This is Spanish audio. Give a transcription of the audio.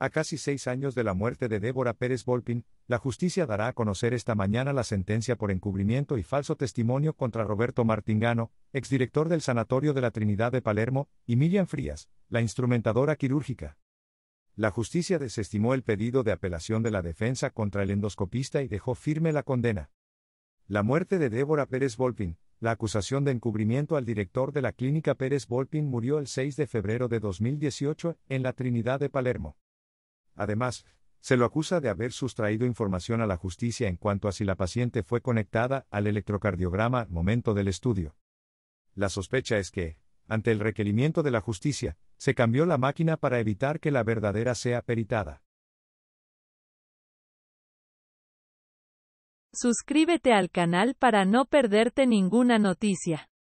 A casi seis años de la muerte de Débora Pérez Volpin, la justicia dará a conocer esta mañana la sentencia por encubrimiento y falso testimonio contra Roberto Martingano, exdirector del Sanatorio de la Trinidad de Palermo, y Miriam Frías, la instrumentadora quirúrgica. La justicia desestimó el pedido de apelación de la defensa contra el endoscopista y dejó firme la condena. La muerte de Débora Pérez Volpin, la acusación de encubrimiento al director de la clínica Pérez Volpin murió el 6 de febrero de 2018 en la Trinidad de Palermo. Además, se lo acusa de haber sustraído información a la justicia en cuanto a si la paciente fue conectada al electrocardiograma momento del estudio. La sospecha es que, ante el requerimiento de la justicia, se cambió la máquina para evitar que la verdadera sea peritada. Suscríbete al canal para no perderte ninguna noticia.